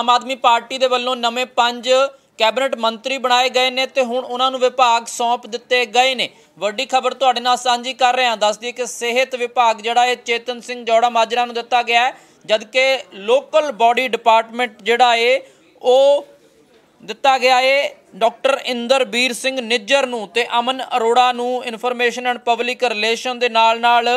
ਆਮ ਆਦਮੀ party ਦੇ ਵੱਲੋਂ ਨਵੇਂ ਪੰਜ ਕੈਬਨਿਟ ਮੰਤਰੀ ਬਣਾਏ ਗਏ ਨੇ ਤੇ ਹੁਣ ਉਹਨਾਂ ਨੂੰ ਵਿਭਾਗ ਸੌਂਪ ਦਿੱਤੇ ਗਏ ਨੇ ਵੱਡੀ ਖਬਰ ਤੁਹਾਡੇ ਨਾਲ ਸਾਂਝੀ ਕਰ ਰਹੇ ਹਾਂ ਦੱਸਦੀ ਕਿ ਸਿਹਤ ਵਿਭਾਗ ਜਿਹੜਾ ਇਹ ਚੇਤਨ ਸਿੰਘ ਜੋੜਾ ਮਾਜਰਾ ਨੂੰ ਦਿੱਤਾ ਗਿਆ ਹੈ ਜਦਕਿ ਲੋਕਲ ਬਾਡੀ ਡਿਪਾਰਟਮੈਂਟ ਜਿਹੜਾ ਏ ਉਹ ਦਿੱਤਾ ਗਿਆ ਏ ਡਾਕਟਰ ਇੰਦਰਬੀਰ ਸਿੰਘ ਨਿੱਜਰ ਨੂੰ ਤੇ ਅਮਨ ਅਰੋੜਾ ਨੂੰ ਇਨਫੋਰਮੇਸ਼ਨ ਐਂਡ ਪਬਲਿਕ ਰਿਲੇਸ਼ਨ ਦੇ ਨਾਲ ਨਾਲ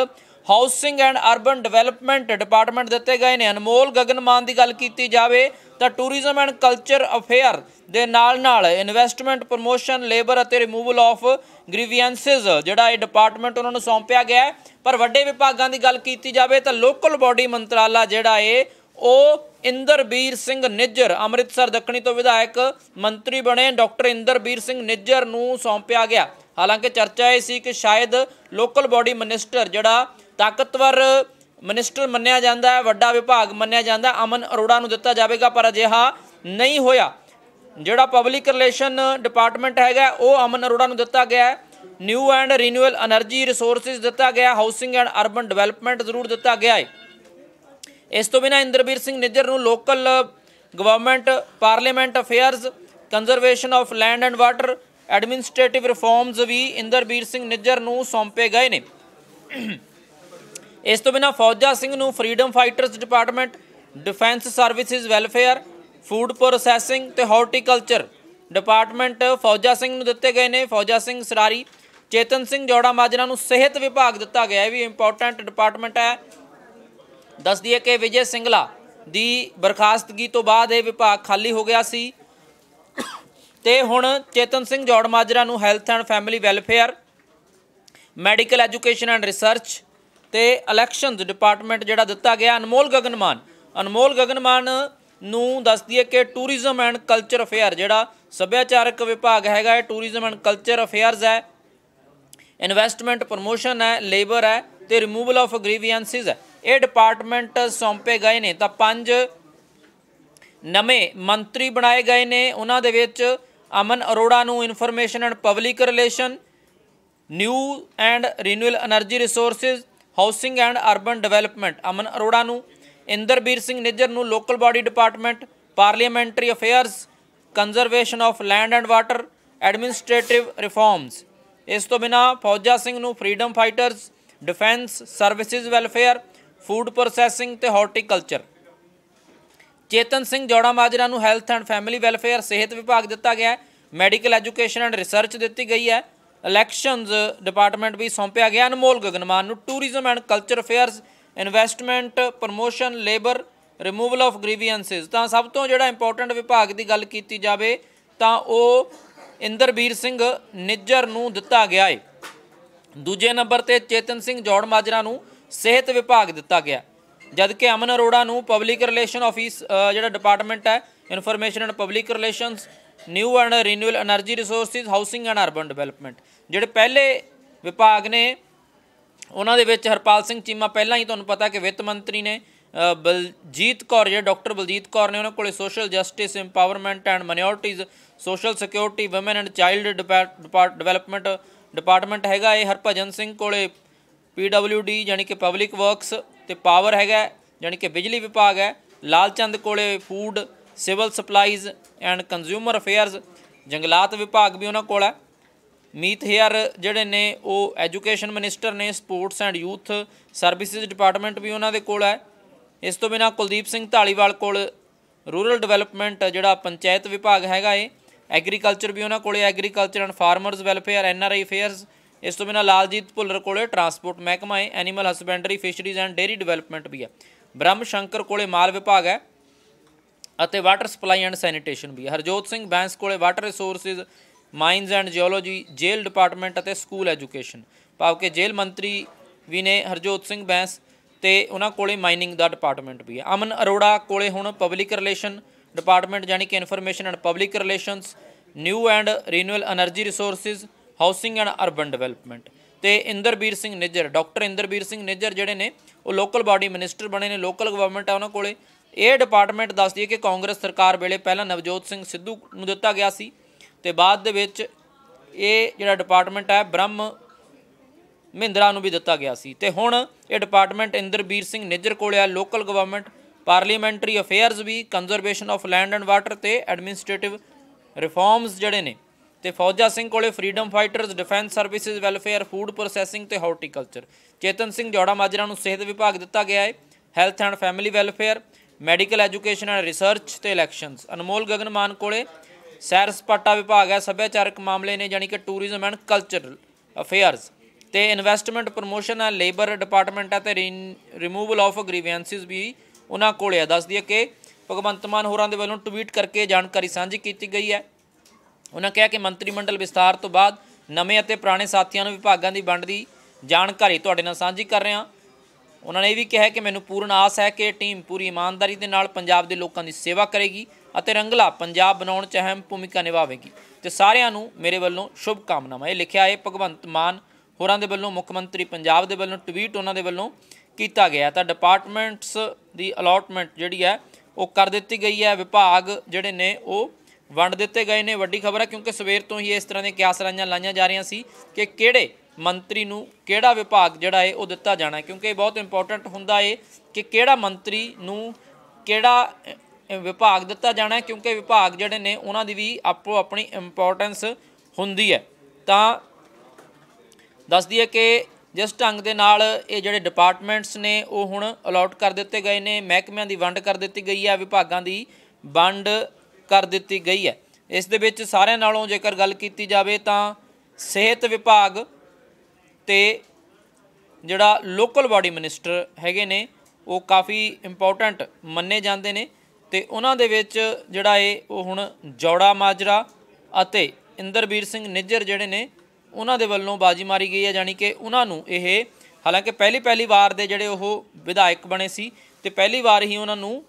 housing and urban development department ਦਿੱਤੇ ਗਏ ਨੇ ਅਨਮੋਲ ਗਗਨਮਾਨ ਦੀ ਗੱਲ ਕੀਤੀ ਜਾਵੇ ਤਾਂ ਟੂਰਿਜ਼ਮ ਐਂਡ ਕਲਚਰ ਅਫੇਅਰ ਦੇ ਨਾਲ ਨਾਲ ਇਨਵੈਸਟਮੈਂਟ ਪ੍ਰੋਮੋਸ਼ਨ ਲੇਬਰ ਅਤੇ ਰਿਮੂਵਲ ਆਫ ਗ੍ਰੀਵੈਂਸਸ ਜਿਹੜਾ ਇਹ ਡਿਪਾਰਟਮੈਂਟ ਉਹਨਾਂ ਨੂੰ ਸੌਂਪਿਆ ਗਿਆ ਪਰ ਵੱਡੇ ਵਿਭਾਗਾਂ ਦੀ ਗੱਲ ਕੀਤੀ ਜਾਵੇ ਤਾਂ ਲੋਕਲ ਬਾਡੀ ਮੰਤਰਾਲਾ ਜਿਹੜਾ ਏ ਉਹ ਇੰਦਰਬੀਰ ਸਿੰਘ ਨਿੱਜਰ ਅੰਮ੍ਰਿਤਸਰ ਦੱਖਣੀ ਤੋਂ ਵਿਧਾਇਕ ਮੰਤਰੀ ਬਣੇ ਡਾਕਟਰ ਇੰਦਰਬੀਰ ਸਿੰਘ ਨਿੱਜਰ ਨੂੰ ਸੌਂਪਿਆ ਗਿਆ ਹਾਲਾਂਕਿ ਚਰਚਾ ਇਹ ਸੀ ਕਿ ਸ਼ਾਇਦ ਲੋਕਲ ਬਾਡੀ ਮਿਨਿਸਟਰ ਜਿਹੜਾ ਤਾਕਤਵਰ ਮਿਨਿਸਟਰ ਮੰਨਿਆ ਜਾਂਦਾ ਹੈ ਵੱਡਾ ਵਿਭਾਗ ਮੰਨਿਆ ਜਾਂਦਾ ਅਮਨ ਅਰੋੜਾ ਨੂੰ ਦਿੱਤਾ ਜਾਵੇਗਾ ਪਰ ਅਜਿਹਾ ਨਹੀਂ ਹੋਇਆ ਜਿਹੜਾ ਪਬਲਿਕ ਰਿਲੇਸ਼ਨ ਡਿਪਾਰਟਮੈਂਟ ਹੈਗਾ ਉਹ ਅਮਨ ਅਰੋੜਾ ਨੂੰ ਦਿੱਤਾ ਗਿਆ new and renewal energy resources ਦਿੱਤਾ ਗਿਆ ਹਾਊਸਿੰਗ ਐਂਡ ਅਰਬਨ ਡਿਵੈਲਪਮੈਂਟ ਜ਼ਰੂਰ ਦਿੱਤਾ ਗਿਆ ਹੈ ਇਸ ਤੋਂ ਬਿਨਾ ਇੰਦਰਬੀਰ ਸਿੰਘ ਨਿੱਜਰ ਨੂੰ local government parliament affairs conservation of land and water administrative reforms ਵੀ ਇੰਦਰਬੀਰ ਸਿੰਘ ਨਿੱਜਰ ਨੂੰ ਸੌਂਪੇ ਗਏ ਨੇ ਇਸ ਤੋਂ ਬਿਨਾ ਫੌਜਾ ਸਿੰਘ ਨੂੰ freedom fighters department defence services welfare food processing ਤੇ ਹਾਰਟੀਕਲਚਰ ਡਿਪਾਰਟਮੈਂਟ ਫੌਜਾ ਸਿੰਘ ਨੂੰ ਦਿੱਤੇ ਗਏ ਨੇ ਫੌਜਾ ਸਿੰਘ ਸਰਾਰੀ ਚੇਤਨ ਸਿੰਘ ਜੋੜਾ ਮਾਜਰਾ ਨੂੰ ਸਿਹਤ ਵਿਭਾਗ ਦਿੱਤਾ ਗਿਆ ਇਹ ਵੀ ਇੰਪੋਰਟੈਂਟ ਡਿਪਾਰਟਮੈਂਟ ਹੈ ਦੱਸ ਦਈਏ ਕਿ ਵਿਜੇ ਸਿੰਘਲਾ ਦੀ ਬਰਖਾਸਤਗੀ ਤੋਂ ਬਾਅਦ ਇਹ ਵਿਭਾਗ ਖਾਲੀ ਹੋ ਗਿਆ ਸੀ ਤੇ ਹੁਣ ਚੇਤਨ ਸਿੰਘ ਜੋੜ ਮਾਜਰਾ ਨੂੰ health and family welfare medical education and research ਤੇ ਇਲੈਕਸ਼ਨਸ ਡਿਪਾਰਟਮੈਂਟ ਜਿਹੜਾ ਦਿੱਤਾ ਗਿਆ ਅਨਮੋਲ ਗਗਨਮਾਨ ਅਨਮੋਲ ਗਗਨਮਾਨ ਨੂੰ ਦੱਸਦੀ ਹੈ ਕਿ ਟੂਰਿਜ਼ਮ ਐਂਡ ਕਲਚਰ ਅਫੇਅਰ ਜਿਹੜਾ ਸੱਭਿਆਚਾਰਕ ਵਿਭਾਗ ਹੈਗਾ ਹੈ ਟੂਰਿਜ਼ਮ ਐਂਡ ਕਲਚਰ ਅਫੇਅਰਸ ਹੈ ਇਨਵੈਸਟਮੈਂਟ ਪ੍ਰੋਮੋਸ਼ਨ ਹੈ ਲੇਬਰ ਹੈ ਤੇ ਰਿਮੂਵਲ ਆਫ ਗ੍ਰੀਵੈਂਸਿਸ ਹੈ ਇਹ ਡਿਪਾਰਟਮੈਂਟ ਸੌਂਪੇ ਗਏ ਨੇ ਤਾਂ ਪੰਜ ਨਵੇਂ ਮੰਤਰੀ ਬਣਾਏ ਗਏ ਨੇ ਉਹਨਾਂ ਦੇ ਵਿੱਚ ਅਮਨ ਅਰੋੜਾ ਨੂੰ information and public relation new and renewal energy resources housing and urban development Aman Arora ਨੂੰ ਇੰਦਰਬੀਰ ਸਿੰਘ ਨਿੱਜਰ ਨੂੰ local body department parliamentary affairs conservation of land and water administrative reforms ਇਸ ਤੋਂ ਬਿਨਾ ਫੌਜਾ ਸਿੰਘ ਨੂੰ freedom fighters defence services welfare food processing ਤੇ horticulture Chetan Singh ਜੋੜਾ ਮਾਜਰਾ ਨੂੰ health and family welfare ਸਿਹਤ ਵਿਭਾਗ ਦਿੱਤਾ ਗਿਆ ਹੈ ਮੈਡੀਕਲ ਐਜੂਕੇਸ਼ਨ ਐਂਡ ਰਿਸਰਚ ਦਿੱਤੀ ਗਈ ਹੈ ਇਲੈਕਸ਼ਨਸ ਡਿਪਾਰਟਮੈਂਟ ਵੀ ਸੌਂਪਿਆ ਗਿਆ ਅਨਮੋਲ ਗਗਨਮਾਨ ਨੂੰ tourism and culture affairs investment promotion labour removal of grievances ਤਾਂ ਸਭ ਤੋਂ ਜਿਹੜਾ ਇੰਪੋਰਟੈਂਟ ਵਿਭਾਗ ਦੀ ਗੱਲ ਕੀਤੀ ਜਾਵੇ ਤਾਂ ਉਹ ਇੰਦਰਬੀਰ ਸਿੰਘ ਨਿੱਜਰ ਨੂੰ ਦਿੱਤਾ ਗਿਆ ਹੈ ਦੂਜੇ ਨੰਬਰ ਤੇ ਚੇਤਨ ਸਿੰਘ ਜੋੜ ਮਾਜਰਾ ਨੂੰ ਸਿਹਤ ਵਿਭਾਗ ਦਿੱਤਾ ਗਿਆ ਜਦਕਿ ਅਮਨ ਅਰੋੜਾ ਨੂੰ ਪਬਲਿਕ ਰਿਲੇਸ਼ਨ ਆਫਿਸ ਜਿਹੜਾ ਡਿਪਾਰਟਮੈਂਟ ਹੈ information and public relations new and renewal energy resources housing and urban development ਜਿਹੜੇ ਪਹਿਲੇ ਵਿਭਾਗ ਨੇ ਉਹਨਾਂ ਦੇ ਵਿੱਚ ਹਰਪਾਲ ਸਿੰਘ ਚੀਮਾ ਪਹਿਲਾਂ ਹੀ ਤੁਹਾਨੂੰ ਪਤਾ ਕਿ ਵਿੱਤ ਮੰਤਰੀ ਨੇ ਬਲਜੀਤ ਕੌਰ ਜਿਹੜੇ ਡਾਕਟਰ ਬਲਜੀਤ ਕੌਰ ਨੇ ਉਹਨਾਂ ਕੋਲੇ social justice empowerment and minorities social security women and child development department ਹੈਗਾ ਇਹ ਹਰਭਜਨ ਸਿੰਘ ਕੋਲੇ ਪੀਡਬਲਯੂਡੀ ਯਾਨੀ ਕਿ ਪਬਲਿਕ ਵਰਕਸ ਤੇ ਪਾਵਰ ਹੈਗਾ ਯਾਨੀ ਕਿ ਬਿਜਲੀ ਵਿਭਾਗ ਹੈ ਲਾਲਚੰਦ ਕੋਲੇ food civil supplies and consumer affairs ਜੰਗਲਾਤ ਵਿਭਾਗ ਵੀ ਉਹਨਾਂ ਕੋਲ ਹੈ ਮੀਤ ਹੇਅਰ ਜਿਹੜੇ ਨੇ ਉਹ ਐਜੂਕੇਸ਼ਨ ਮਿਨਿਸਟਰ ਨੇ sports and youth services department ਵੀ ਉਹਨਾਂ ਦੇ ਕੋਲ ਹੈ ਇਸ ਤੋਂ ਬਿਨਾ ਕੁਲਦੀਪ ਸਿੰਘ ਢਾਲੀਵਾਲ ਕੋਲ ਰੂਰਲ ਡਿਵੈਲਪਮੈਂਟ ਜਿਹੜਾ ਪੰਚਾਇਤ ਵਿਭਾਗ ਹੈਗਾ ਏ ਐਗਰੀਕਲਚਰ ਵੀ ਉਹਨਾਂ ਕੋਲੇ agriculture and farmers welfare N R I affairs ਇਸ ਤੋਂ ਬਿਨਾ ਲਾਲਜੀਤ ਭੁੱਲਰ ਕੋਲੇ ਟਰਾਂਸਪੋਰਟ ਮਹਿਕਮਾ ਏ animal husbandry fisheries and dairy development ਵੀ ਹੈ ਬ੍ਰਹਮ ਸ਼ੰਕਰ ਕੋਲੇ ਮਾਲ ਵਿਭਾਗ ਹੈ ਅਤੇ ਵਾਟਰ ਸਪਲਾਈ ਐਂਡ ਸੈਨੀਟੇਸ਼ਨ ਵੀ ਹਰਜੋਤ ਸਿੰਘ ਬੈਂਸ ਕੋਲੇ water resources mines and geology jail department ਅਤੇ ਸਕੂਲ ਐਜੂਕੇਸ਼ਨ ਭਾਵ ਕਿ ਜੇਲ੍ਹ ਮੰਤਰੀ ਵੀ ਨੇ ਹਰਜੋਤ ਸਿੰਘ ਬੈਂਸ ਤੇ ਉਹਨਾਂ ਕੋਲੇ ਮਾਈਨਿੰਗ ਦਾ ਡਿਪਾਰਟਮੈਂਟ ਵੀ ਹੈ ਅਮਨ ਅਰੋੜਾ ਕੋਲੇ ਹੁਣ ਪਬਲਿਕ ਰਿਲੇਸ਼ਨ ਡਿਪਾਰਟਮੈਂਟ ਯਾਨੀ ਕਿ information and public relations new and renewal energy resources housing and urban development ਤੇ ਇੰਦਰਬੀਰ ਸਿੰਘ ਨਿੱਜਰ ਡਾਕਟਰ ਇੰਦਰਬੀਰ ਸਿੰਘ ਨਿੱਜਰ ਜਿਹੜੇ ਨੇ ਉਹ ਲੋਕਲ ਬਾਡੀ ਮਿਨਿਸਟਰ ਬਣੇ ਨੇ ਲੋਕਲ ਗਵਰਨਮੈਂਟ ਆ ਉਹਨਾਂ ਕੋਲੇ ਇਹ ਡਿਪਾਰਟਮੈਂਟ ਦੱਸਦੀ ਹੈ ਕਿ ਕਾਂਗਰਸ ਸਰਕਾਰ ਵੇਲੇ ਪਹਿਲਾਂ ਨਵਜੋਤ ਸਿੰਘ ਸਿੱਧੂ ਨੂੰ ਦਿੱਤਾ ਗਿਆ ਸੀ ਤੇ ਬਾਅਦ ਦੇ ਵਿੱਚ ਇਹ ਜਿਹੜਾ ਡਿਪਾਰਟਮੈਂਟ ਹੈ ਬ੍ਰਹਮ ਮਹਿੰਦਰਾ ਨੂੰ ਵੀ ਦਿੱਤਾ ਗਿਆ ਸੀ ਤੇ ਹੁਣ ਇਹ ਡਿਪਾਰਟਮੈਂਟ ਇੰਦਰਬੀਰ ਸਿੰਘ ਨਿੱਜਰ ਕੋਲ ਆ ਲੋਕਲ ਗਵਰਨਮੈਂਟ ਪਾਰਲੀਮੈਂਟਰੀ ਅਫੇਅਰਸ ਵੀ conservation of land and water ਤੇ ਐਡਮਿਨਿਸਟ੍ਰੇਟਿਵ ਰਿਫਾਰਮਸ ਜਿਹੜੇ ਨੇ ਤੇ ਫੌਜਾ ਸਿੰਘ ਕੋਲੇ freedom fighters defence services welfare food processing ਤੇ ਹਾਰਟੀਕਲਚਰ ਚੇਤਨ ਸਿੰਘ ਜੋੜਾ ਮਾਜਰਾ ਨੂੰ ਸਿਹਤ ਵਿਭਾਗ ਦਿੱਤਾ ਗਿਆ ਹੈ health and family welfare medical education and research ਤੇ ਇਲੈਕਸ਼ਨਸ ਅਨਮੋਲ ਗਗਨਮਾਨ ਕੋਲੇ ਸੈਰ ਸਪਾਟਾ ਵਿਭਾਗ ਹੈ ਸੱਭਿਆਚਾਰਕ ਮਾਮਲੇ ਨੇ ਜਾਨੀ ਕਿ ਟੂਰਿਜ਼ਮ ਐਂਡ ਕਲਚਰਲ ਅਫੇਅਰਸ ਤੇ investment promotion and labour department ਹੈ ਤੇ ਰਿਮੂਵਲ ਆਫ ਗ੍ਰੀਵੈਂਸਿਸ ਵੀ ਉਹਨਾਂ ਕੋਲੇ ਆ ਦੱਸਦੀ ਹੈ ਕਿ ਭਗਵੰਤ ਮਾਨ ਹੋਰਾਂ ਦੇ ਵੱਲੋਂ ਟਵੀਟ ਕਰਕੇ ਜਾਣਕਾਰੀ ਸਾਂਝੀ ਕੀਤੀ ਗਈ ਹੈ ਉਹਨਾਂ ਕਿਹਾ ਕਿ ਮੰਤਰੀ ਮੰਡਲ ਵਿਸਤਾਰ ਤੋਂ ਬਾਅਦ ਨਵੇਂ ਅਤੇ ਪੁਰਾਣੇ ਸਾਥੀਆਂ ਨੂੰ ਵਿਭਾਗਾਂ ਦੀ ਵੰਡ ਦੀ ਜਾਣਕਾਰੀ ਤੁਹਾਡੇ ਨਾਲ ਸਾਂਝੀ ਕਰ ਰਹੇ ਹਾਂ ਉਹਨਾਂ ਨੇ ਇਹ ਵੀ ਕਿਹਾ ਕਿ ਮੈਨੂੰ ਪੂਰਨ ਆਸ ਹੈ ਕਿ ਟੀਮ ਪੂਰੀ ਇਮਾਨਦਾਰੀ ਦੇ ਨਾਲ ਪੰਜਾਬ ਦੇ ਲੋਕਾਂ ਦੀ ਸੇਵਾ ਕਰੇਗੀ ਅਤੇ ਰੰਗਲਾ ਪੰਜਾਬ ਬਣਾਉਣ 'ਚ ਅਹਿਮ ਭੂਮਿਕਾ ਨਿਭਾਵੇਗੀ ਤੇ ਸਾਰਿਆਂ ਨੂੰ ਮੇਰੇ ਵੱਲੋਂ ਸ਼ੁਭ ਕਾਮਨਾਵਾਂ ਇਹ ਲਿਖਿਆ ਹੈ ਭਗਵੰਤ ਮਾਨ ਹੋਰਾਂ ਦੇ ਵੱਲੋਂ ਮੁੱਖ ਮੰਤਰੀ ਪੰਜਾਬ ਦੇ ਵੱਲੋਂ ਟਵੀਟ ਉਹਨਾਂ ਦੇ ਵੱਲੋਂ ਕੀਤਾ ਗਿਆ ਤਾਂ ਡਿਪਾਰਟਮੈਂਟਸ ਦੀ ਅਲਾਟਮੈਂਟ ਜਿਹੜੀ ਹੈ ਉਹ ਕਰ ਦਿੱਤੀ ਗਈ ਹੈ ਵਿਭਾਗ ਜਿਹੜੇ ਨੇ ਉਹ ਵੰਡ ਦਿੱਤੇ ਗਏ ਨੇ ਵੱਡੀ ਖਬਰ ਹੈ ਕਿਉਂਕਿ ਸਵੇਰ ਤੋਂ ਹੀ ਇਸ ਤਰ੍ਹਾਂ ਦੇ ਕਿਆਸ ਰਾਈਆਂ ਲਾਈਆਂ ਜਾ ਰਹੀਆਂ ਸੀ ਕਿ ਕਿਹੜੇ ਮੰਤਰੀ ਨੂੰ ਕਿਹੜਾ ਵਿਭਾਗ ਜਿਹੜਾ ਹੈ ਉਹ ਦਿੱਤਾ ਜਾਣਾ ਕਿਉਂਕਿ ਇਹ ਬਹੁਤ ਇੰਪੋਰਟੈਂਟ ਹੁੰਦਾ ਹੈ ਕਿ ਕਿਹੜਾ ਮੰਤਰੀ ਨੂੰ ਕਿਹੜਾ ਵਿਭਾਗ ਦਿੱਤਾ ਜਾਣਾ ਕਿਉਂਕਿ ਵਿਭਾਗ ਜਿਹੜੇ ਨੇ ਉਹਨਾਂ ਦੀ ਵੀ ਆਪੋ ਆਪਣੀ ਇੰਪੋਰਟੈਂਸ ਹੁੰਦੀ ਹੈ ਤਾਂ ਦੱਸ ਦਈਏ ਕਿ ਜਿਸ ਢੰਗ ਦੇ ਨਾਲ ਇਹ ਜਿਹੜੇ ਡਿਪਾਰਟਮੈਂਟਸ ਨੇ ਉਹ ਹੁਣ ਅਲਾਟ ਕਰ ਦਿੱਤੇ ਗਏ ਨੇ ਮਹਿਕਮਿਆਂ ਦੀ ਵੰਡ ਕਰ ਦਿੱਤੀ ਗਈ ਹੈ ਵਿਭਾਗਾਂ ਦੀ ਵੰਡ ਕਰ ਦਿੱਤੀ ਗਈ ਹੈ ਇਸ ਦੇ ਵਿੱਚ ਸਾਰਿਆਂ ਨਾਲੋਂ ਜੇਕਰ ਗੱਲ ਕੀਤੀ ਜਾਵੇ ਤਾਂ ਸਿਹਤ ਵਿਭਾਗ ਤੇ ਜਿਹੜਾ ਲੋਕਲ ਬਾਡੀ ਮਿਨਿਸਟਰ ਹੈਗੇ ਨੇ ਉਹ ਕਾਫੀ ਇੰਪੋਰਟੈਂਟ ਮੰਨੇ ਜਾਂਦੇ ਨੇ ਤੇ ਉਹਨਾਂ ਦੇ ਵਿੱਚ ਜਿਹੜਾ ਇਹ ਉਹ ਹੁਣ ਜੌੜਾ ਮਾਜਰਾ ਅਤੇ ਇੰਦਰਬੀਰ ਸਿੰਘ ਨਿੱਜਰ ਜਿਹੜੇ ਨੇ ਉਹਨਾਂ ਦੇ ਵੱਲੋਂ ਬਾਜੀ ਮਾਰੀ ਗਈ ਹੈ ਜਾਨੀ ਕਿ ਉਹਨਾਂ ਨੂੰ ਇਹ ਹਾਲਾਂਕਿ ਪਹਿਲੀ ਪਹਿਲੀ ਵਾਰ ਦੇ ਜਿਹੜੇ ਉਹ ਵਿਧਾਇਕ ਬਣੇ ਸੀ ਤੇ ਪਹਿਲੀ ਵਾਰ ਹੀ ਉਹਨਾਂ ਨੂੰ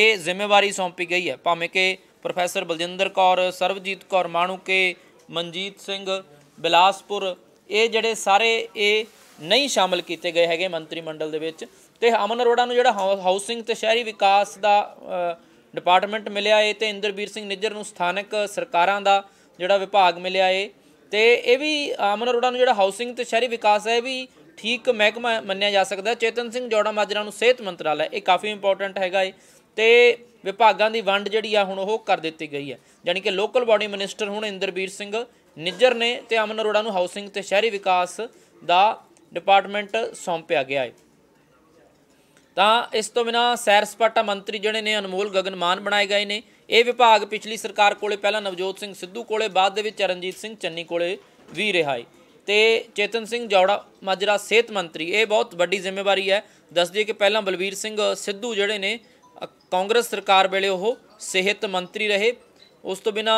ਇਹ ਜ਼ਿੰਮੇਵਾਰੀ ਸੌਂਪੀ ਗਈ ਹੈ ਭਾਵੇਂ ਕਿ ਪ੍ਰੋਫੈਸਰ ਬਲਜਿੰਦਰ ਕੌਰ ਸਰਵਜੀਤ ਕੌਰ ਮਾਣੂਕੇ ਮਨਜੀਤ ਸਿੰਘ ਬਿਲਾਸਪੁਰ ਇਹ ਜਿਹੜੇ ਸਾਰੇ ਇਹ ਨਹੀਂ ਸ਼ਾਮਲ ਕੀਤੇ ਗਏ ਹੈਗੇ ਮੰਤਰੀ ਮੰਡਲ ਦੇ ਵਿੱਚ ਤੇ ਅਮਨ ਅਰੋੜਾ ਨੂੰ ਜਿਹੜਾ ਹਾਊਸਿੰਗ ਤੇ ਸ਼ਹਿਰੀ ਵਿਕਾਸ ਦਾ ਡਿਪਾਰਟਮੈਂਟ ਮਿਲਿਆ ਏ ਤੇ ਇੰਦਰਬੀਰ ਸਿੰਘ ਨਿੱਜਰ ਨੂੰ ਸਥਾਨਕ ਸਰਕਾਰਾਂ ਦਾ ਜਿਹੜਾ ਵਿਭਾਗ ਮਿਲਿਆ ਏ ਤੇ ਇਹ ਵੀ ਅਮਨ ਅਰੋੜਾ ਨੂੰ ਜਿਹੜਾ ਹਾਊਸਿੰਗ ਤੇ ਸ਼ਹਿਰੀ ਵਿਕਾਸ ਹੈ ਵੀ ਠੀਕ ਮਹਿਕਮਾ ਮੰਨਿਆ ਜਾ ਸਕਦਾ ਚੇਤਨ ਸਿੰਘ ਜੋੜਾ ਮਾਜਰਾ ਨੂੰ ਸਿਹਤ ਮੰਤਰਾਲਾ ਇਹ ਕਾਫੀ ਇੰਪੋਰਟੈਂਟ ਹੈਗਾ ਏ ਤੇ ਵਿਭਾਗਾਂ ਦੀ ਵੰਡ ਜਿਹੜੀ ਆ ਹੁਣ ਉਹ ਕਰ ਦਿੱਤੀ ਗਈ ਹੈ ਯਾਨੀ ਕਿ ਲੋਕਲ ਬਾਡੀ ਮਿਨਿਸਟਰ ਹੁਣ ਇੰਦਰਬੀਰ ਸਿੰਘ ਨਿੱਜਰ ਨੇ ਤੇ ਅਮਨ ਅਰੋੜਾ ਨੂੰ ਹਾਊਸਿੰਗ ਤੇ ਸ਼ਹਿਰੀ ਵਿਕਾਸ ਦਾ ਡਿਪਾਰਟਮੈਂਟ ਸੌਂਪਿਆ ਗਿਆ ਹੈ ਤਾਂ ਇਸ ਤੋਂ ਬਿਨਾ ਸੈਰ ਸਪਾਟਾ ਮੰਤਰੀ ਜਿਹੜੇ ਨੇ ਅਨਮੋਲ ਗਗਨਮਾਨ ਬਣਾਏ ਗਏ ਨੇ ਇਹ ਵਿਭਾਗ ਪਿਛਲੀ ਸਰਕਾਰ ਕੋਲੇ ਪਹਿਲਾਂ ਨਵਜੋਤ ਸਿੰਘ ਸਿੱਧੂ ਕੋਲੇ ਬਾਅਦ ਦੇ ਵਿੱਚ ਚਰਨਜੀਤ ਸਿੰਘ ਚੰਨੀ ਕੋਲੇ ਵੀ ਰਿਹਾ ਹੈ ਤੇ ਚੇਤਨ ਸਿੰਘ ਜੌੜਾ ਮਾਜਰਾ ਸਿਹਤ ਮੰਤਰੀ ਇਹ ਬਹੁਤ ਵੱਡੀ ਜ਼ਿੰਮੇਵਾਰੀ ਹੈ ਦੱਸ ਦਈਏ ਕਿ ਪਹਿਲਾਂ ਬਲਬੀਰ ਸਿੰਘ ਸਿੱਧੂ ਜਿਹੜੇ ਨੇ ਕਾਂਗਰਸ ਸਰਕਾਰ ਵੇਲੇ ਉਹ ਸਿਹਤ ਮੰਤਰੀ ਰਹੇ ਉਸ ਤੋਂ ਬਿਨਾ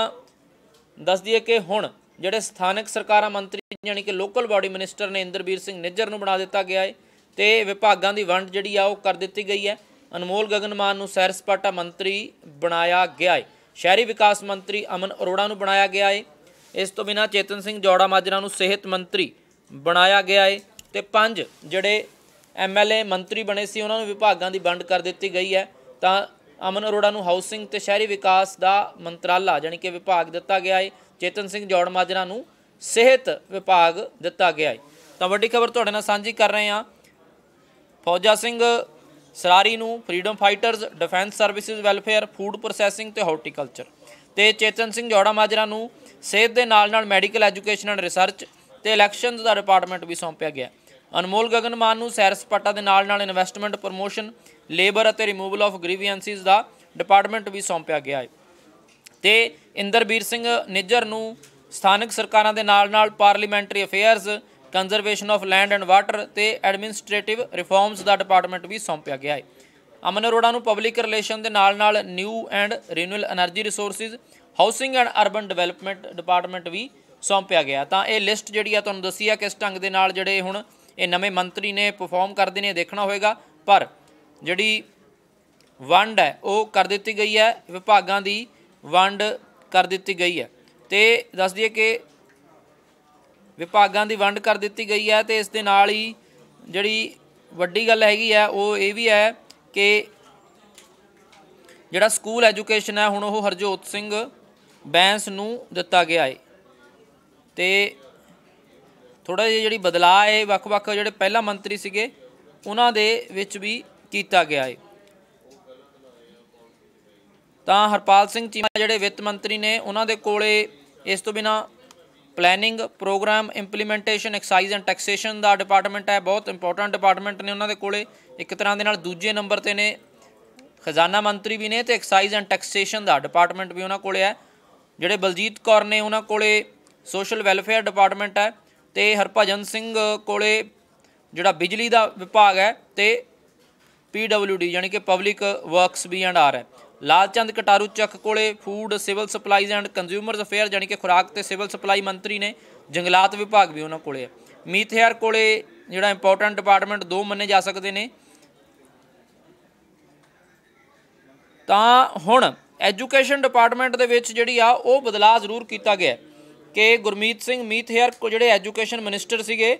ਦੱਸ ਦਈਏ ਕਿ ਹੁਣ ਜਿਹੜੇ ਸਥਾਨਕ ਸਰਕਾਰਾਂ ਮੰਤਰੀ ਯਾਨੀ ਕਿ ਲੋਕਲ ਬਾਡੀ ਮਿਨਿਸਟਰ ਨੇ ਇੰਦਰਬੀਰ ਸਿੰਘ ਨਿੱਜਰ ਨੂੰ ਬਣਾ ਦਿੱਤਾ ਗਿਆ ਹੈ ਤੇ ਵਿਭਾਗਾਂ ਦੀ ਵੰਡ ਜਿਹੜੀ ਆ ਉਹ ਕਰ ਦਿੱਤੀ ਗਈ ਹੈ ਅਨਮੋਲ ਗਗਨਮਾਨ ਨੂੰ ਸੈਰ ਸਪਾਟਾ ਮੰਤਰੀ ਬਣਾਇਆ ਗਿਆ ਹੈ ਸ਼ਹਿਰੀ ਵਿਕਾਸ ਮੰਤਰੀ ਅਮਨ ਅਰੋੜਾ ਨੂੰ ਬਣਾਇਆ ਗਿਆ ਹੈ ਇਸ ਤੋਂ ਬਿਨਾ ਚੇਤਨ ਸਿੰਘ ਜੋੜਾ ਮਾਜਰਾ ਨੂੰ ਸਿਹਤ ਮੰਤਰੀ ਬਣਾਇਆ ਗਿਆ ਹੈ ਤੇ ਪੰਜ ਜਿਹੜੇ ਐਮਐਲਏ ਮੰਤਰੀ ਬਣੇ ਸੀ ਉਹਨਾਂ ਨੂੰ ਵਿਭਾਗਾਂ ਦੀ ਵੰਡ ਕਰ ਦਿੱਤੀ ਗਈ ਹੈ ਤਾਂ ਅਮਨ ਅਰੋੜਾ ਨੂੰ ਹਾਊਸਿੰਗ ਤੇ ਸ਼ਹਿਰੀ ਵਿਕਾਸ ਦਾ ਮੰਤਰਾਲਾ ਯਾਨੀ ਕਿ ਵਿਭਾਗ ਦਿੱਤਾ ਗਿਆ ਹੈ ਚੇਤਨ ਸਿੰਘ ਜੋੜ ਮਾਜਰਾ ਨੂੰ ਸਿਹਤ ਵਿਭਾਗ ਦਿੱਤਾ ਗਿਆ ਹੈ ਤਾਂ ਵੱਡੀ ਖਬਰ ਤੁਹਾਡੇ ਨਾਲ ਸਾਂਝੀ ਕਰ ਰਹੇ ਹਾਂ ਫੌਜਾ ਸਿੰਘ ਸਰਾਰੀ ਨੂੰ freedom fighters defence services welfare food processing ਤੇ ਹਾਰਟੀਕਲਚਰ ਤੇ ਚੇਤਨ ਸਿੰਘ ਜੋੜਾ ਮਾਜਰਾ ਨੂੰ ਸਿਹਤ ਦੇ ਨਾਲ ਨਾਲ ਮੈਡੀਕਲ ਐਜੂਕੇਸ਼ਨ ਐਂਡ ਰਿਸਰਚ ਤੇ ਇਲੈਕਸ਼ਨਸ ਦਾ ਡਿਪਾਰਟਮੈਂਟ ਵੀ ਸੌਂਪਿਆ ਗਿਆ ਅਨਮੋਲ ਗਗਨ ਮਾਨ ਨੂੰ ਸੈਰ ਸਪਾਟਾ ਦੇ ਨਾਲ ਨਾਲ ਇਨਵੈਸਟਮੈਂਟ ਪ੍ਰੋਮੋਸ਼ਨ ਲੇਬਰ ਅਤੇ ਰਿਮੂਵਲ ਆਫ ਗ੍ਰੀਵੈਂਸਿਸ ਦਾ ਡਿਪਾਰਟਮੈਂਟ ਵੀ ਸੌਂਪਿਆ ਗਿਆ ਹੈ ਤੇ ਇੰਦਰਬੀਰ ਸਿੰਘ ਨਿੱਜਰ ਨੂੰ ਸਥਾਨਕ ਸਰਕਾਰਾਂ ਦੇ ਨਾਲ-ਨਾਲ parliamentary affairs conservation of land and water ਤੇ ਐਡਮਿਨਿਸਟ੍ਰੇਟਿਵ ਰਿਫਾਰਮਸ ਦਾ ਡਿਪਾਰਟਮੈਂਟ ਵੀ ਸੌਂਪਿਆ ਗਿਆ ਹੈ ਅਮਨ ਅਰੋੜਾ ਨੂੰ ਪਬਲਿਕ ਰਿਲੇਸ਼ਨ ਦੇ ਨਾਲ-ਨਾਲ new and renewal energy resources housing and urban development department ਵੀ ਸੌਂਪਿਆ ਗਿਆ ਤਾਂ ਇਹ ਲਿਸਟ ਜਿਹੜੀ ਆ ਤੁਹਾਨੂੰ ਦੱਸੀ ਆ ਕਿਸ ਢੰਗ ਦੇ ਨਾਲ ਜਿਹੜੇ ਹੁਣ ਇਹ ਨਵੇਂ ਮੰਤਰੀ ਨੇ ਪਰਫਾਰਮ ਕਰਦੇ ਨੇ ਦੇਖਣਾ ਹੋਵੇਗਾ ਪਰ ਜਿਹੜੀ ਵੰਡ ਹੈ ਉਹ ਕਰ ਦਿੱਤੀ ਗਈ ਹੈ ਵਿਭਾਗਾਂ ਦੀ ਵੰਡ ਕਰ ਦਿੱਤੀ ਗਈ ਹੈ ਤੇ ਦੱਸ ਦਈਏ ਕਿ ਵਿਭਾਗਾਂ ਦੀ ਵੰਡ ਕਰ ਦਿੱਤੀ ਗਈ ਹੈ ਤੇ ਇਸ ਦੇ ਨਾਲ ਹੀ ਜਿਹੜੀ ਵੱਡੀ ਗੱਲ ਹੈਗੀ ਹੈ ਉਹ ਇਹ ਵੀ ਹੈ ਕਿ ਜਿਹੜਾ ਸਕੂਲ ਐਜੂਕੇਸ਼ਨ ਹੈ ਹੁਣ ਉਹ ਹਰਜੋਤ ਸਿੰਘ ਬੈਂਸ ਨੂੰ ਦਿੱਤਾ ਗਿਆ ਹੈ ਤੇ ਥੋੜਾ ਜਿਹਾ ਜਿਹੜੀ ਬਦਲਾਅ ਹੈ ਵੱਖ-ਵੱਖ ਜਿਹੜੇ ਪਹਿਲਾ ਮੰਤਰੀ ਸੀਗੇ ਉਹਨਾਂ ਦੇ ਵਿੱਚ ਵੀ ਕੀਤਾ ਗਿਆ ਹੈ ਤਾਂ ਹਰਪਾਲ ਸਿੰਘ ਚੀਮਾ ਜਿਹੜੇ ਵਿੱਤ ਮੰਤਰੀ ਨੇ ਉਹਨਾਂ ਦੇ ਕੋਲੇ ਇਸ ਤੋਂ ਬਿਨਾ planning programme implementation excise and taxation ਦਾ ਡਿਪਾਰਟਮੈਂਟ ਹੈ ਬਹੁਤ ਇੰਪੋਰਟੈਂਟ ਡਿਪਾਰਟਮੈਂਟ ਨੇ ਉਹਨਾਂ ਦੇ ਕੋਲੇ ਇੱਕ ਤਰ੍ਹਾਂ ਦੇ ਨਾਲ ਦੂਜੇ ਨੰਬਰ ਤੇ ਨੇ ਖਜ਼ਾਨਾ ਮੰਤਰੀ ਵੀ ਨੇ ਤੇ ਐਕਸਾਈਜ਼ ਐਂਡ ਟੈਕਸੇਸ਼ਨ ਦਾ ਡਿਪਾਰਟਮੈਂਟ ਵੀ ਉਹਨਾਂ ਕੋਲੇ ਹੈ ਜਿਹੜੇ ਬਲਜੀਤ ਕੌਰ ਨੇ ਉਹਨਾਂ ਕੋਲੇ ਸੋਸ਼ਲ ਵੈਲਫੇਅਰ ਡਿਪਾਰਟਮੈਂਟ ਹੈ ਤੇ ਹਰਭਜਨ ਸਿੰਘ ਕੋਲੇ ਜਿਹੜਾ ਬਿਜਲੀ ਦਾ ਵਿਭਾਗ ਹੈ ਤੇ ਪੀਡਬਲਯੂਡੀ ਯਾਨੀ ਕਿ public works B and R ਹੈ ਲਾਲਚੰਦ ਕਟਾਰੂ ਚੱਕ ਕੋਲੇ food civil supplies and consumers affair ਜਾਨੀ ਕਿ ਖੁਰਾਕ ਤੇ ਸਿਵਲ ਸਪਲਾਈ ਮੰਤਰੀ ਨੇ ਜੰਗਲਾਤ ਵਿਭਾਗ ਵੀ ਉਹਨਾਂ ਕੋਲੇ ਹੈ ਮੀਥਿਆਰ ਕੋਲੇ ਜਿਹੜਾ ਇੰਪੋਰਟੈਂਟ ਡਿਪਾਰਟਮੈਂਟ ਦੋ ਮੰਨੇ ਜਾ ਸਕਦੇ ਨੇ ਤਾਂ ਹੁਣ ਐਜੂਕੇਸ਼ਨ ਡਿਪਾਰਟਮੈਂਟ ਦੇ ਵਿੱਚ ਜਿਹੜੀ ਆ ਉਹ ਬਦਲਾਅ ਜ਼ਰੂਰ ਕੀਤਾ ਗਿਆ ਕਿ ਗੁਰਮੀਤ ਸਿੰਘ ਮੀਥਿਆਰ ਕੋ ਜਿਹੜੇ ਐਜੂਕੇਸ਼ਨ ਮਿਨਿਸਟਰ ਸੀਗੇ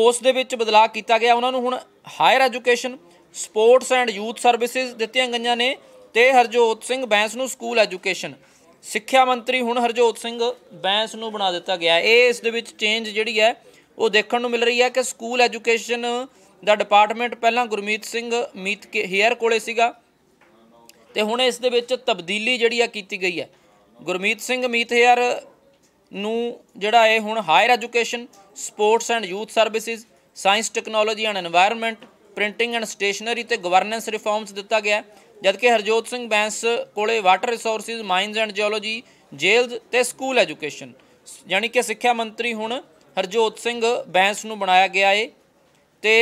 ਉਸ ਦੇ ਵਿੱਚ ਬਦਲਾਅ ਕੀਤਾ ਗਿਆ ਉਹਨਾਂ ਨੂੰ ਹੁਣ higher education sports and youth services ਦਿੱਤੀਆਂ ਗਈਆਂ ਨੇ ਤੇ ਹਰਜੋਤ ਸਿੰਘ ਬੈਂਸ ਨੂੰ ਸਕੂਲ ਐਜੂਕੇਸ਼ਨ ਸਿੱਖਿਆ ਮੰਤਰੀ ਹੁਣ ਹਰਜੋਤ ਸਿੰਘ ਬੈਂਸ ਨੂੰ ਬਣਾ ਦਿੱਤਾ ਗਿਆ ਇਹ ਇਸ ਦੇ ਵਿੱਚ ਚੇਂਜ ਜਿਹੜੀ ਹੈ ਉਹ ਦੇਖਣ ਨੂੰ ਮਿਲ ਰਹੀ ਹੈ ਕਿ ਸਕੂਲ ਐਜੂਕੇਸ਼ਨ ਦਾ ਡਿਪਾਰਟਮੈਂਟ ਪਹਿਲਾਂ ਗੁਰਮੀਤ ਸਿੰਘ ਮੀਤ ਕੇ ਹੇਅਰ ਕੋਲੇ ਸੀਗਾ ਤੇ ਹੁਣ ਇਸ ਦੇ ਵਿੱਚ ਤਬਦੀਲੀ ਜਿਹੜੀ ਆ ਕੀਤੀ ਗਈ ਹੈ ਗੁਰਮੀਤ ਸਿੰਘ ਮੀਤ ਹੇਅਰ ਨੂੰ ਜਿਹੜਾ ਇਹ ਹੁਣ higher education sports and youth services science technology and environment printing and stationery ਤੇ ਗਵਰਨੈਂਸ ਰਿਫਾਰਮਸ ਦਿੱਤਾ ਗਿਆ ਜਦਕਿ ਹਰਜੋਤ ਸਿੰਘ ਬੈਂਸ ਕੋਲੇ water resources mines and geology jails ਤੇ ਸਕੂਲ ਐਜੂਕੇਸ਼ਨ ਯਾਨੀ ਕਿ ਸਿੱਖਿਆ ਮੰਤਰੀ ਹੁਣ ਹਰਜੋਤ ਸਿੰਘ ਬੈਂਸ ਨੂੰ ਬਣਾਇਆ ਗਿਆ ਏ ਤੇ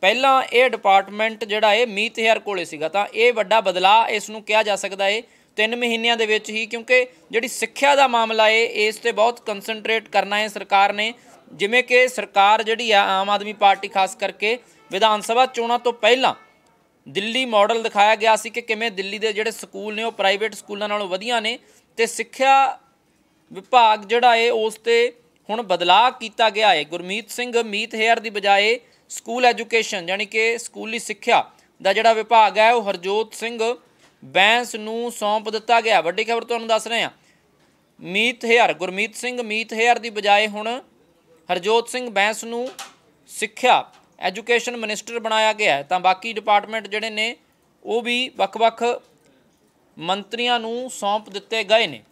ਪਹਿਲਾਂ ਇਹ ਡਿਪਾਰਟਮੈਂਟ ਜਿਹੜਾ ਏ ਮੀਤ ਹੇਅਰ ਕੋਲੇ ਸੀਗਾ ਤਾਂ ਇਹ ਵੱਡਾ ਬਦਲਾਅ ਇਸ ਨੂੰ ਕਿਹਾ ਜਾ ਸਕਦਾ ਏ ਤਿੰਨ ਮਹੀਨਿਆਂ ਦੇ ਵਿੱਚ ਹੀ ਕਿਉਂਕਿ ਜਿਹੜੀ ਸਿੱਖਿਆ ਦਾ ਮਾਮਲਾ ਏ ਇਸ ਤੇ ਬਹੁਤ ਕਨਸੈਂਟਰੇਟ ਕਰਨਾ ਹੈ ਸਰਕਾਰ ਨੇ ਜਿਵੇਂ ਕਿ ਸਰਕਾਰ ਜਿਹੜੀ ਆ ਆਮ ਆਦਮੀ ਪਾਰਟੀ ਖਾਸ ਕਰਕੇ ਵਿਧਾਨ ਸਭਾ ਚੋਣਾਂ ਤੋਂ ਪਹਿਲਾਂ ਦਿੱਲੀ ਮਾਡਲ ਦਿਖਾਇਆ ਗਿਆ ਸੀ ਕਿ ਕਿਵੇਂ ਦਿੱਲੀ ਦੇ ਜਿਹੜੇ ਸਕੂਲ ਨੇ ਉਹ ਪ੍ਰਾਈਵੇਟ ਸਕੂਲਾਂ ਨਾਲੋਂ ਵਧੀਆ ਨੇ ਤੇ ਸਿੱਖਿਆ ਵਿਭਾਗ ਜਿਹੜਾ ਏ ਉਸ ਤੇ ਹੁਣ ਬਦਲਾਅ ਕੀਤਾ ਗਿਆ ਹੈ ਗੁਰਮੀਤ ਸਿੰਘ ਮੀਤ ਹੇਅਰ ਦੀ ਬਜਾਏ ਸਕੂਲ ਐਜੂਕੇਸ਼ਨ ਯਾਨੀ ਕਿ ਸਕੂਲੀ ਸਿੱਖਿਆ ਦਾ ਜਿਹੜਾ ਵਿਭਾਗ ਹੈ ਉਹ ਹਰਜੋਤ ਸਿੰਘ ਬੈਂਸ ਨੂੰ ਸੌਂਪ ਦਿੱਤਾ ਗਿਆ ਵੱਡੀ ਖਬਰ ਤੁਹਾਨੂੰ ਦੱਸ ਰਹੇ ਹਾਂ ਮੀਤ ਹੇਅਰ ਗੁਰਮੀਤ ਸਿੰਘ ਮੀਤ ਹੇਅਰ ਦੀ ਬਜਾਏ ਹੁਣ ਹਰਜੋਤ ਸਿੰਘ ਬੈਂਸ ਨੂੰ ਸਿੱਖਿਆ ਐਜੂਕੇਸ਼ਨ ਮਿਨਿਸਟਰ ਬਣਾਇਆ ਗਿਆ ਹੈ ਤਾਂ ਬਾਕੀ ਡਿਪਾਰਟਮੈਂਟ ਜਿਹੜੇ ਨੇ ਉਹ ਵੀ ਵੱਖ-ਵੱਖ ਮੰਤਰੀਆਂ ਨੂੰ ਸੌਂਪ ਦਿੱਤੇ ਗਏ ਨੇ